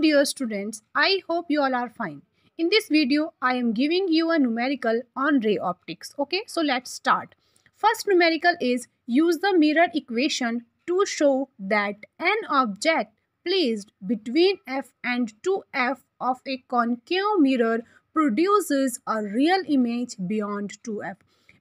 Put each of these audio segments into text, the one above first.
dear students, I hope you all are fine. In this video, I am giving you a numerical on ray optics. Okay, so let's start. First numerical is use the mirror equation to show that an object placed between F and 2F of a concave mirror produces a real image beyond 2F.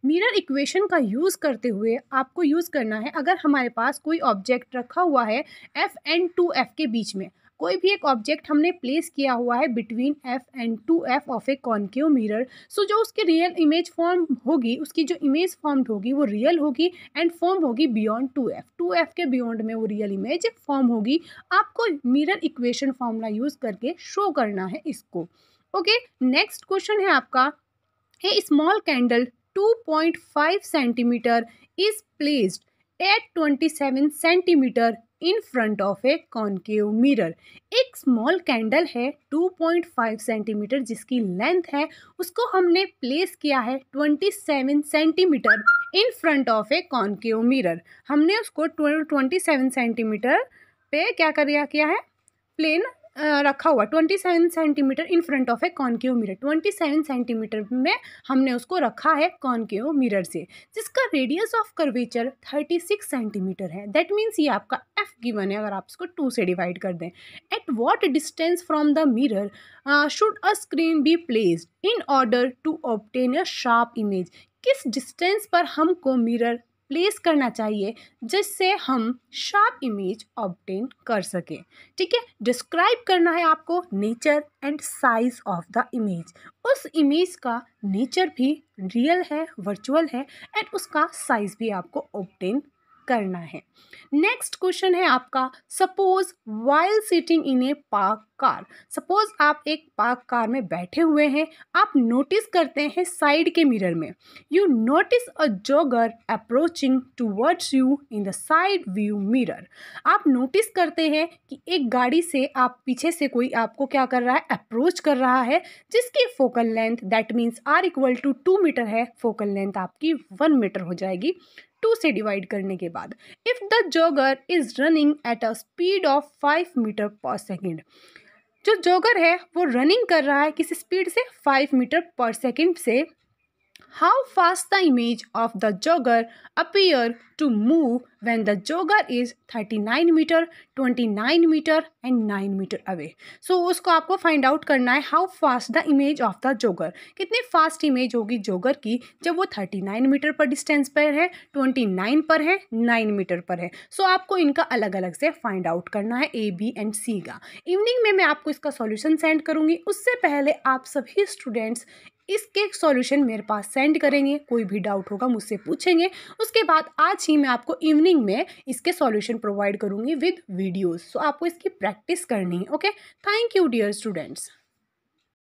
Mirror equation का use करते हुए आपको use करना है अगर हमारे पास कोई object रखा हुआ है एफ एंड टू एफ के बीच में कोई भी एक ऑब्जेक्ट हमने प्लेस किया हुआ है between F and two F of a concave mirror so जो उसके रियल इमेज फॉर्म होगी उसकी जो इमेज फॉर्म्ड होगी वो रियल होगी एंड फॉर्म होगी beyond two F two F के बियॉन्ड में वो रियल इमेज फॉर्म होगी आपको मिरर इक्वेशन फॉर्मूला यूज़ करके शो करना है इसको ओके नेक्स्ट क्वेश्चन है आपका a small candle 2.5 centimetre is placed at 27 centimetre in front of a concave mirror एक स्मॉल कैंडल है 2.5 सेंटीमीटर जिसकी लेंथ है उसको हमने प्लेस किया है 27 centimetre in front of a concave mirror हमने उसको 27 सेंटीमीटर पे क्या कर किया है प्लेन रखा हुआ twenty seven centimetre in front of a concave mirror twenty seven centimetre में हमने उसको रखा है कॉनकेव मिरर से जिसका radius of curvature thirty six centimetre है दैट मींस ये आपका एफ गिवन है अगर आप इसको टू से डिवाइड कर दें at what distance from the mirror should a screen be placed in order to obtain a sharp image किस डिस्टेंस पर हमको मिरर प्लेस करना चाहिए जिससे हम शार्प इमेज ऑब्टेन कर सकें ठीक है डिस्क्राइब करना है आपको nature and size of the image उस इमेज का नेचर भी रियल है वर्चुअल है एंड उसका साइज़ भी आपको ऑप्टेन करना है नेक्स्ट क्वेश्चन है आपका suppose while sitting in a park car suppose आप एक पार्क कार में बैठे हुए हैं आप नोटिस करते हैं साइड के मिरर में you notice a jogger approaching towards you in the side view mirror आप नोटिस करते हैं कि एक गाड़ी से आप पीछे से कोई आपको क्या कर रहा है अप्रोच कर रहा है जिसकी focal length that means R equal to two metre है फोकल लेंथ आपकी वन मीटर हो जाएगी टू से डिवाइड करने के बाद if the jogger is running at a speed of five metre per second जो जॉगर है वो रनिंग कर रहा है किसी स्पीड से फाइव मीटर पर सेकेंड से how fast the fast of the jogger appear to move to the jogger is thirty nine metre twenty nine metre and nine metre away so उसको आपको फाइंड आउट करना है how fast the image of the jogger कितनी fast image होगी jogger की जब वो thirty nine metre पर डिस्टेंस पर है ट्वेंटी नाइन पर है नाइन मीटर पर है सो so, आपको इनका अलग अलग से फाइंड आउट करना है ए बी एंड सी का इवनिंग में मैं आपको इसका सोल्यूशन सेंड करूँगी उससे पहले आप सभी स्टूडेंट्स इसके सॉल्यूशन मेरे पास सेंड करेंगे कोई भी डाउट होगा मुझसे पूछेंगे उसके बाद आज ही मैं आपको इवनिंग में इसके सॉल्यूशन प्रोवाइड करूँगी विद वीडियोस सो आपको इसकी प्रैक्टिस करनी है okay thank you dear students